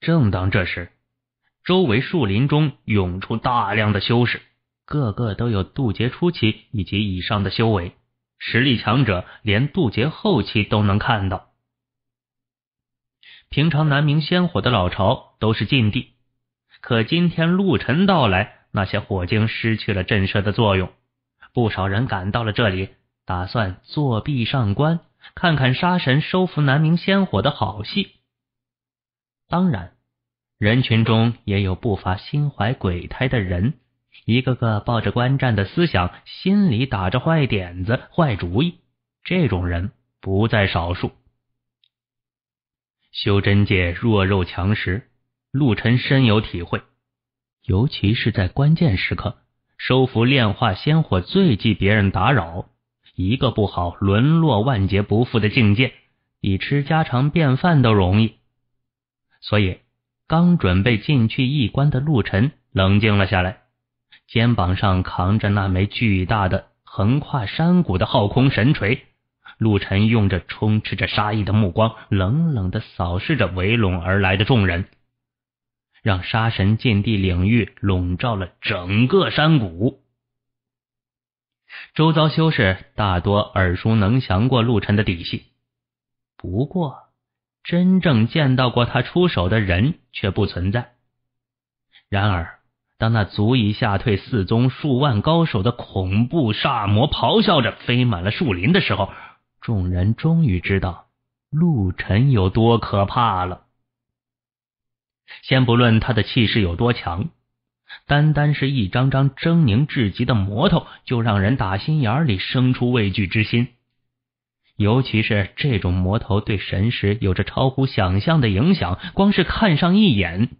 正当这时，周围树林中涌出大量的修士，个个都有渡劫初期以及以上的修为，实力强者连渡劫后期都能看到。平常南明仙火的老巢都是禁地，可今天陆晨到来，那些火精失去了震慑的作用，不少人赶到了这里，打算作壁上观，看看杀神收服南明仙火的好戏。当然，人群中也有不乏心怀鬼胎的人，一个个抱着观战的思想，心里打着坏点子、坏主意。这种人不在少数。修真界弱肉强食，陆晨深有体会。尤其是在关键时刻，收服炼化仙火最忌别人打扰，一个不好，沦落万劫不复的境界，比吃家常便饭都容易。所以，刚准备进去一关的陆晨冷静了下来，肩膀上扛着那枚巨大的横跨山谷的昊空神锤，陆晨用着充斥着杀意的目光，冷冷的扫视着围拢而来的众人，让杀神禁地领域笼罩了整个山谷。周遭修士大多耳熟能详过陆晨的底细，不过。真正见到过他出手的人却不存在。然而，当那足以吓退四宗数万高手的恐怖煞魔咆哮着飞满了树林的时候，众人终于知道陆晨有多可怕了。先不论他的气势有多强，单单是一张张狰狞至极的魔头，就让人打心眼里生出畏惧之心。尤其是这种魔头对神识有着超乎想象的影响，光是看上一眼，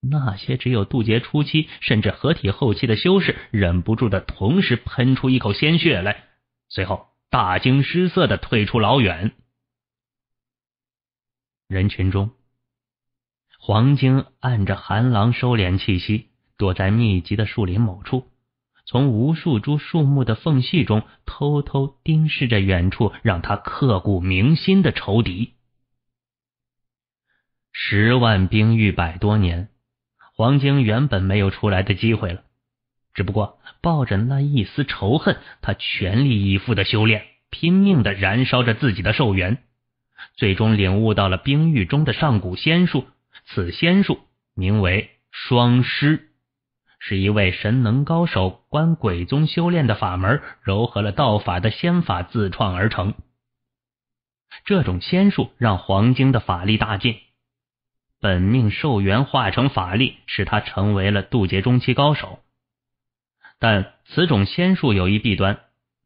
那些只有渡劫初期甚至合体后期的修士忍不住的同时喷出一口鲜血来，随后大惊失色的退出老远。人群中，黄晶按着寒狼收敛气息，躲在密集的树林某处。从无数株树木的缝隙中偷偷盯视着远处，让他刻骨铭心的仇敌。十万兵御百多年，黄晶原本没有出来的机会了。只不过抱着那一丝仇恨，他全力以赴的修炼，拼命的燃烧着自己的寿元，最终领悟到了冰玉中的上古仙术。此仙术名为双师。是一位神能高手，观鬼宗修炼的法门，糅合了道法的仙法自创而成。这种仙术让黄精的法力大进，本命寿元化成法力，使他成为了渡劫中期高手。但此种仙术有一弊端，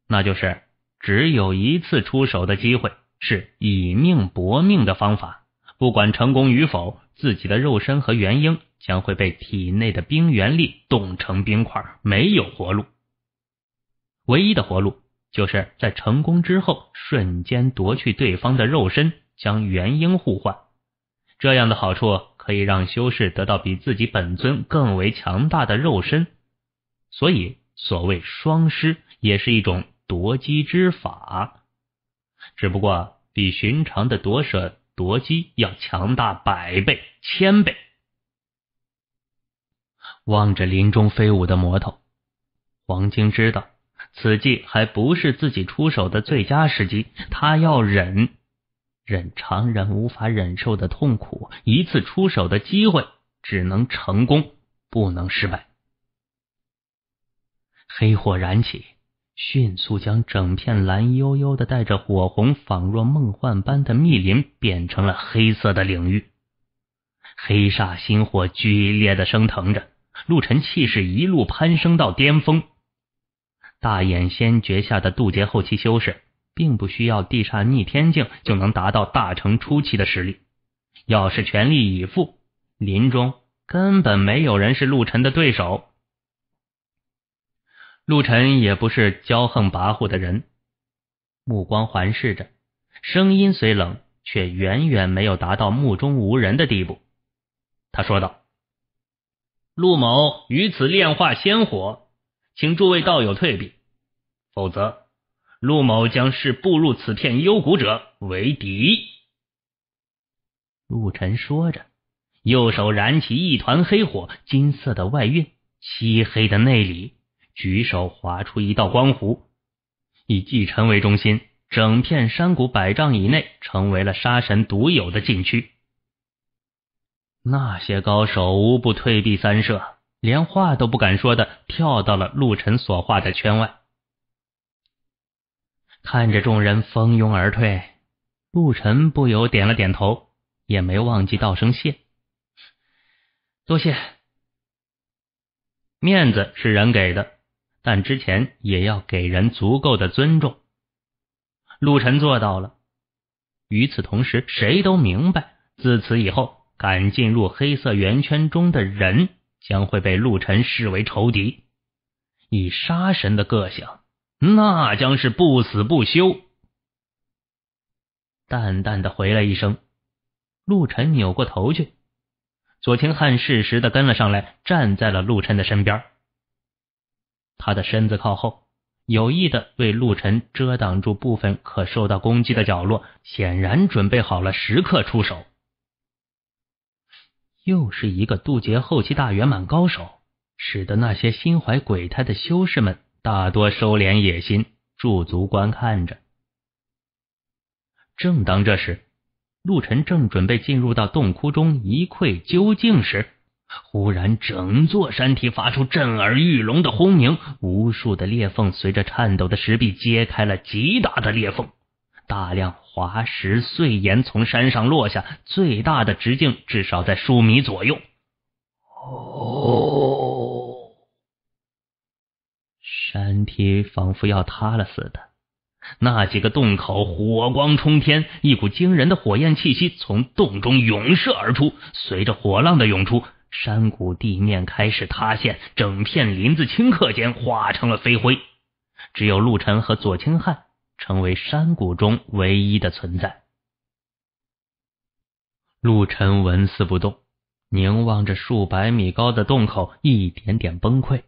那就是只有一次出手的机会，是以命搏命的方法，不管成功与否，自己的肉身和元婴。将会被体内的冰原力冻成冰块，没有活路。唯一的活路，就是在成功之后瞬间夺去对方的肉身，将元婴互换。这样的好处可以让修士得到比自己本尊更为强大的肉身。所以，所谓双师，也是一种夺鸡之法，只不过比寻常的夺舍夺鸡要强大百倍、千倍。望着林中飞舞的魔头，黄晶知道此计还不是自己出手的最佳时机，他要忍，忍常人无法忍受的痛苦。一次出手的机会，只能成功，不能失败。黑火燃起，迅速将整片蓝幽幽的、带着火红、仿若梦幻般的密林变成了黑色的领域。黑煞心火剧烈的升腾着。陆晨气势一路攀升到巅峰。大衍仙诀下的渡劫后期修士，并不需要地煞逆天境就能达到大成初期的实力。要是全力以赴，林中根本没有人是陆晨的对手。陆晨也不是骄横跋扈的人，目光环视着，声音虽冷，却远远没有达到目中无人的地步。他说道。陆某于此炼化仙火，请诸位道友退避，否则陆某将是步入此片幽谷者为敌。陆晨说着，右手燃起一团黑火，金色的外蕴，漆黑的内里，举手划出一道光弧，以季晨为中心，整片山谷百丈以内成为了杀神独有的禁区。那些高手无不退避三舍，连话都不敢说的，跳到了陆晨所画的圈外。看着众人蜂拥而退，陆晨不由点了点头，也没忘记道声谢：“多谢。”面子是人给的，但之前也要给人足够的尊重。陆晨做到了。与此同时，谁都明白，自此以后。敢进入黑色圆圈中的人，将会被陆晨视为仇敌。以杀神的个性，那将是不死不休。淡淡的回了一声，陆晨扭过头去，左清汉适时的跟了上来，站在了陆晨的身边。他的身子靠后，有意的为陆晨遮挡住部分可受到攻击的角落，显然准备好了时刻出手。又是一个渡劫后期大圆满高手，使得那些心怀鬼胎的修士们大多收敛野心，驻足观看着。正当这时，陆晨正准备进入到洞窟中一窥究竟时，忽然整座山体发出震耳欲聋的轰鸣，无数的裂缝随着颤抖的石壁揭开了极大的裂缝。大量滑石碎岩从山上落下，最大的直径至少在数米左右。哦，山体仿佛要塌了似的。那几个洞口火光冲天，一股惊人的火焰气息从洞中涌射而出。随着火浪的涌出，山谷地面开始塌陷，整片林子顷刻间化成了飞灰。只有陆晨和左清汉。成为山谷中唯一的存在。陆晨纹丝不动，凝望着数百米高的洞口一点点崩溃，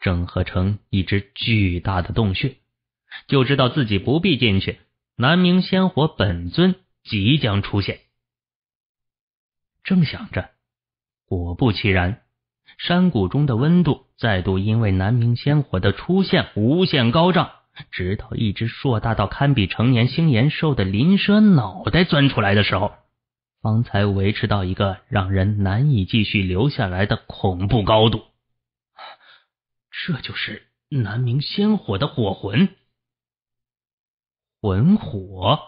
整合成一只巨大的洞穴，就知道自己不必进去。南明仙火本尊即将出现。正想着，果不其然，山谷中的温度再度因为南明仙火的出现无限高涨。直到一只硕大到堪比成年星岩兽的灵蛇脑袋钻出来的时候，方才维持到一个让人难以继续留下来的恐怖高度。这就是南明仙火的火魂，魂火。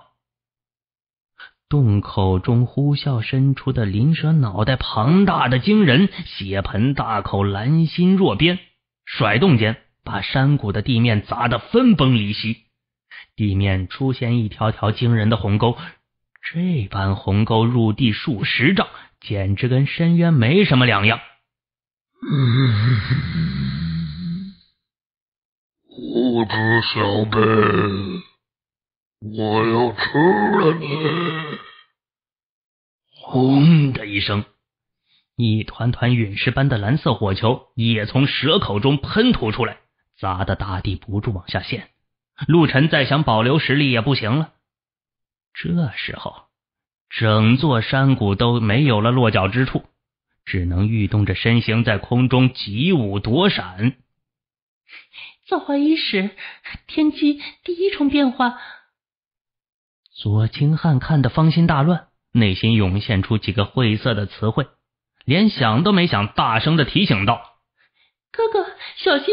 洞口中呼啸伸出的灵蛇脑袋庞大的惊人，血盆大口，蓝心若鞭，甩动间。把山谷的地面砸得分崩离析，地面出现一条条惊人的鸿沟，这般鸿沟入地数十丈，简直跟深渊没什么两样。无知小辈，我要吃了你！轰的一声，一团团陨石般的蓝色火球也从蛇口中喷吐出来。砸的大地不住往下陷，陆晨再想保留实力也不行了。这时候，整座山谷都没有了落脚之处，只能欲动着身形在空中急舞躲闪。造化伊始，天机第一重变化。左清汉看得芳心大乱，内心涌现出几个晦涩的词汇，连想都没想，大声的提醒道：“哥哥，小心！”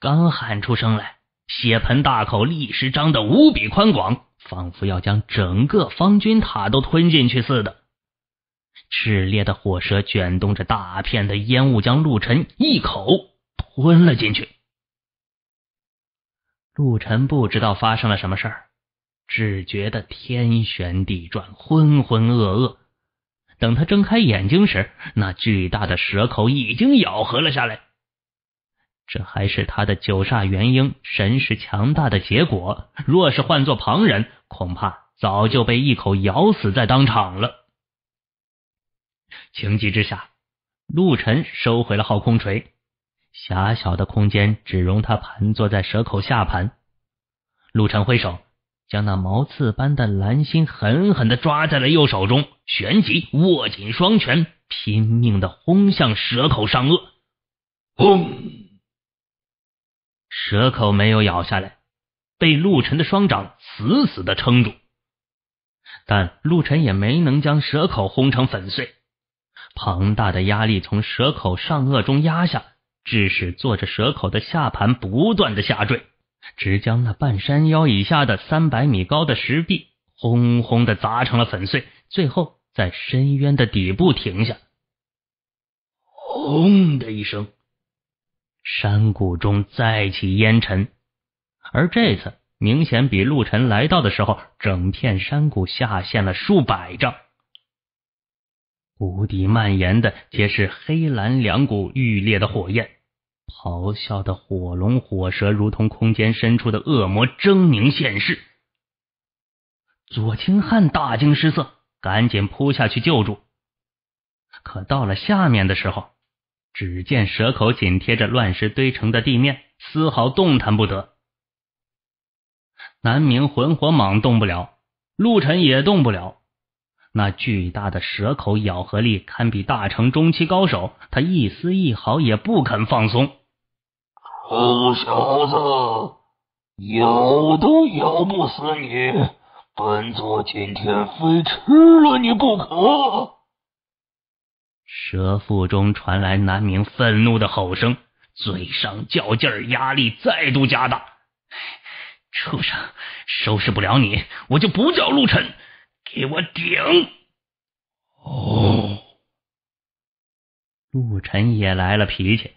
刚喊出声来，血盆大口立时张得无比宽广，仿佛要将整个方君塔都吞进去似的。炽烈的火舌卷动着大片的烟雾，将陆晨一口吞了进去。陆晨不知道发生了什么事儿，只觉得天旋地转，浑浑噩噩。等他睁开眼睛时，那巨大的蛇口已经咬合了下来。这还是他的九煞元婴神识强大的结果。若是换做旁人，恐怕早就被一口咬死在当场了。情急之下，陆晨收回了昊空锤，狭小的空间只容他盘坐在蛇口下盘。陆晨挥手将那毛刺般的蓝星狠狠的抓在了右手中，旋即握紧双拳，拼命的轰向蛇口上颚，轰！蛇口没有咬下来，被陆晨的双掌死死的撑住，但陆晨也没能将蛇口轰成粉碎。庞大的压力从蛇口上颚中压下，致使坐着蛇口的下盘不断的下坠，直将那半山腰以下的三百米高的石壁轰轰的砸成了粉碎，最后在深渊的底部停下，轰的一声。山谷中再起烟尘，而这次明显比陆晨来到的时候，整片山谷下陷了数百丈，谷底蔓延的皆是黑蓝两股欲裂的火焰，咆哮的火龙、火蛇如同空间深处的恶魔狰狞现世。左青汉大惊失色，赶紧扑下去救助，可到了下面的时候。只见蛇口紧贴着乱石堆成的地面，丝毫动弹不得。南明魂火蟒动不了，陆晨也动不了。那巨大的蛇口咬合力堪比大成中期高手，他一丝一毫也不肯放松。臭小子，咬都咬不死你，本座今天非吃了你不可！蛇腹中传来南明愤怒的吼声，嘴上较劲，压力再度加大。畜生，收拾不了你，我就不叫陆晨，给我顶！哦，陆晨也来了脾气。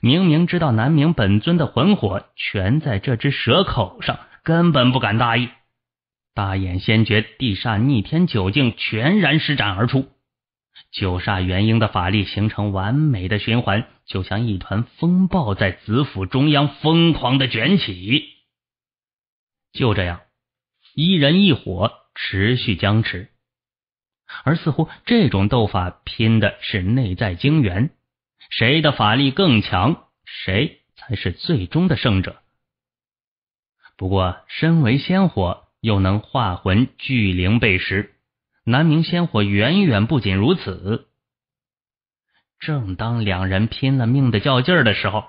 明明知道南明本尊的魂火全在这只蛇口上，根本不敢大意。大眼先觉，地煞逆天九境全然施展而出。九煞元婴的法力形成完美的循环，就像一团风暴在子府中央疯狂的卷起。就这样，一人一火持续僵持，而似乎这种斗法拼的是内在精元，谁的法力更强，谁才是最终的胜者。不过，身为仙火，又能化魂聚灵备时。南明仙火远远不仅如此。正当两人拼了命的较劲儿的时候，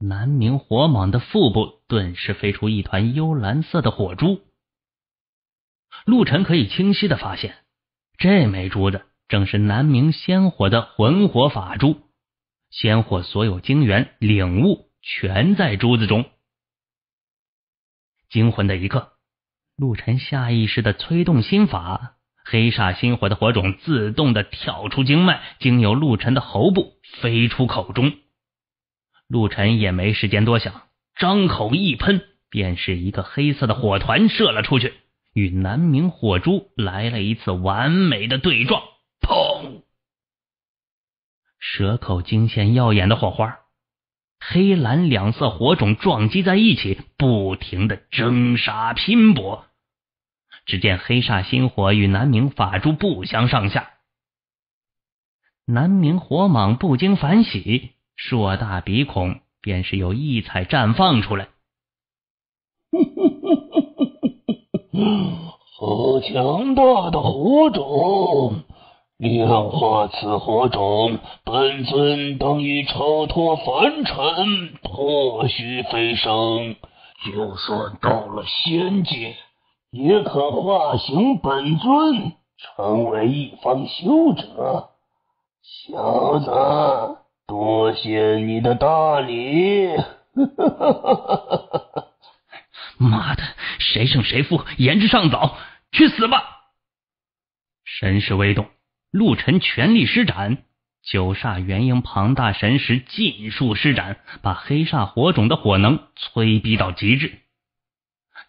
南明火蟒的腹部顿时飞出一团幽蓝色的火珠。陆晨可以清晰的发现，这枚珠子正是南明仙火的魂火法珠，仙火所有精元领悟全在珠子中。惊魂的一刻，陆晨下意识的催动心法。黑煞心火的火种自动的跳出经脉，经由陆晨的喉部飞出口中。陆晨也没时间多想，张口一喷，便是一个黑色的火团射了出去，与南明火珠来了一次完美的对撞。砰！蛇口惊现耀眼的火花，黑蓝两色火种撞击在一起，不停的争杀拼搏。只见黑煞星火与南明法珠不相上下，南明火蟒不经反喜，硕大鼻孔便是有异彩绽放出来。好 强大的火种，炼化此火种，本尊当以超脱凡尘，破虚飞升。就算到了仙界。也可化形本尊，成为一方修者。小子，多谢你的大礼！哈哈哈哈哈哈！妈的，谁胜谁负，言之尚早。去死吧！神识微动，陆晨全力施展九煞元婴，庞大神识尽数施展，把黑煞火种的火能催逼到极致。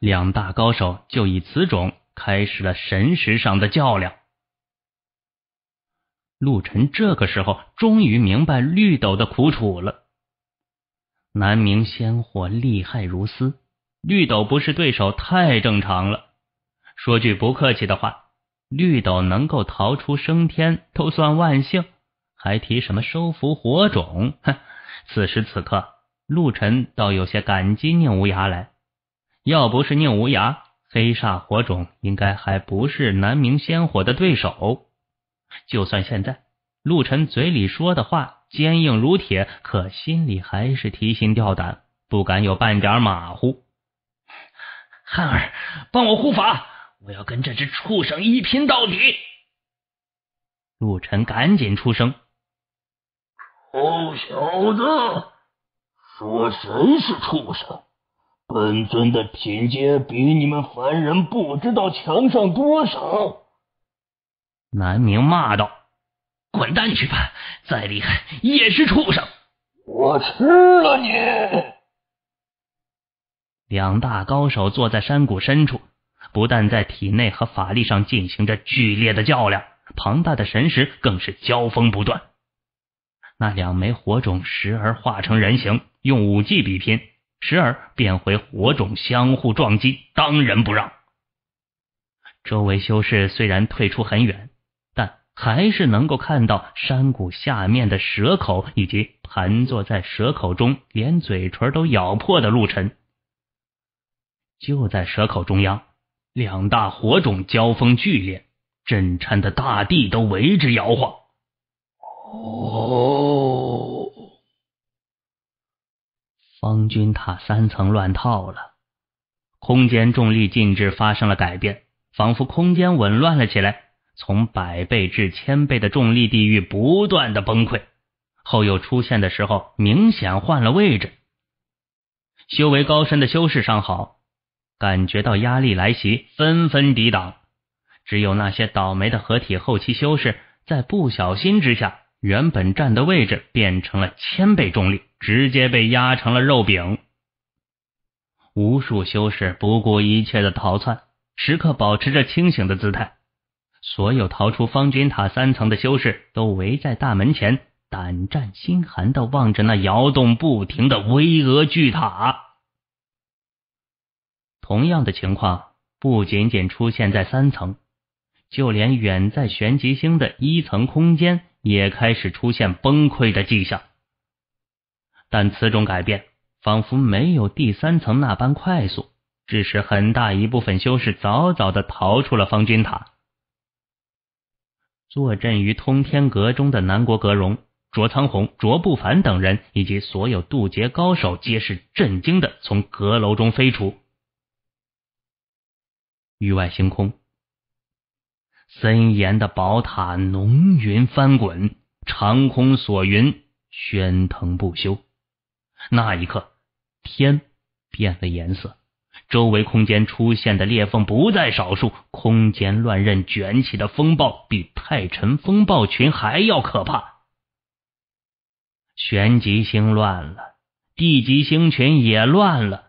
两大高手就以此种开始了神识上的较量。陆晨这个时候终于明白绿斗的苦楚了。南明仙火厉害如斯，绿斗不是对手太正常了。说句不客气的话，绿斗能够逃出升天都算万幸，还提什么收服火种？此时此刻，陆晨倒有些感激宁无涯来。要不是宁无涯，黑煞火种应该还不是南明仙火的对手。就算现在，陆晨嘴里说的话坚硬如铁，可心里还是提心吊胆，不敢有半点马虎。汉儿，帮我护法，我要跟这只畜生一拼到底！陆晨赶紧出声。臭小子，说谁是畜生？本尊的品阶比你们凡人不知道强上多少！南明骂道：“滚蛋去吧，再厉害也是畜生！我吃了你！”两大高手坐在山谷深处，不但在体内和法力上进行着剧烈的较量，庞大的神识更是交锋不断。那两枚火种时而化成人形，用武技比拼。时而变回火种，相互撞击，当仁不让。周围修士虽然退出很远，但还是能够看到山谷下面的蛇口，以及盘坐在蛇口中、连嘴唇都咬破的陆晨。就在蛇口中央，两大火种交锋剧烈，震颤的大地都为之摇晃。哦。方军塔三层乱套了，空间重力禁制发生了改变，仿佛空间紊乱了起来。从百倍至千倍的重力地域不断的崩溃，后又出现的时候，明显换了位置。修为高深的修士尚好，感觉到压力来袭，纷纷抵挡。只有那些倒霉的合体后期修士，在不小心之下。原本站的位置变成了千倍重力，直接被压成了肉饼。无数修士不顾一切的逃窜，时刻保持着清醒的姿态。所有逃出方天塔三层的修士都围在大门前，胆战心寒的望着那摇动不停的巍峨巨塔。同样的情况不仅仅出现在三层，就连远在玄极星的一层空间。也开始出现崩溃的迹象，但此种改变仿佛没有第三层那般快速，致使很大一部分修士早早的逃出了方君塔。坐镇于通天阁中的南国阁荣、卓苍红、卓不凡等人以及所有渡劫高手皆是震惊的从阁楼中飞出。域外星空。森严的宝塔，浓云翻滚，长空锁云，喧腾不休。那一刻，天变了颜色，周围空间出现的裂缝不在少数。空间乱刃卷起的风暴，比太尘风暴群还要可怕。玄极星乱了，地极星群也乱了。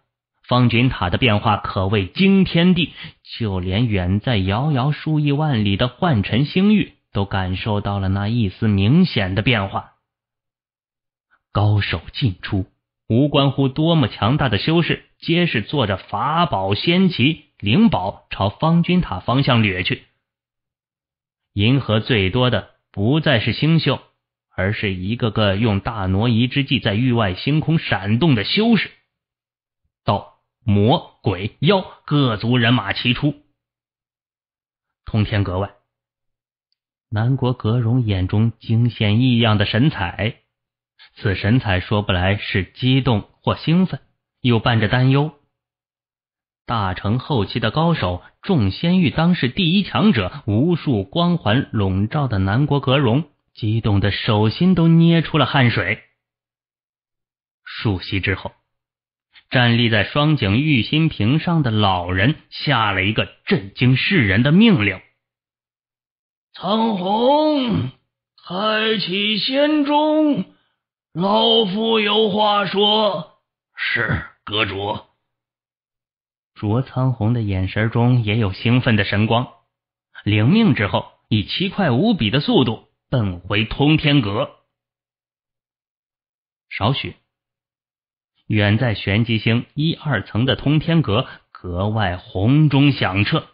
方君塔的变化可谓惊天地，就连远在遥遥数亿万里的幻尘星域都感受到了那一丝明显的变化。高手进出，无关乎多么强大的修士，皆是坐着法宝、仙旗、灵宝朝方君塔方向掠去。银河最多的不再是星宿，而是一个个用大挪移之际在域外星空闪动的修士。道。魔鬼妖各族人马齐出，通天阁外，南国格荣眼中惊现异样的神采，此神采说不来是激动或兴奋，又伴着担忧。大成后期的高手，众仙域当世第一强者，无数光环笼罩的南国格荣，激动的手心都捏出了汗水。数息之后。站立在双井玉心瓶上的老人下了一个震惊世人的命令：“苍红，开启仙钟，老夫有话说。”是阁主卓苍红的眼神中也有兴奋的神光。领命之后，以奇快无比的速度奔回通天阁。少许。远在玄机星一二层的通天阁格外洪钟响彻。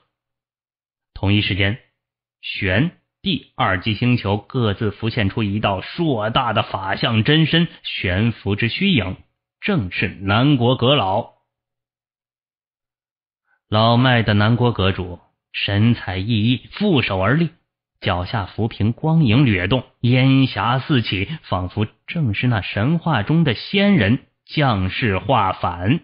同一时间，玄、第二级星球各自浮现出一道硕大的法相真身悬浮之虚影，正是南国阁老。老迈的南国阁主神采奕奕，负手而立，脚下浮萍光影掠动，烟霞四起，仿佛正是那神话中的仙人。将士化反。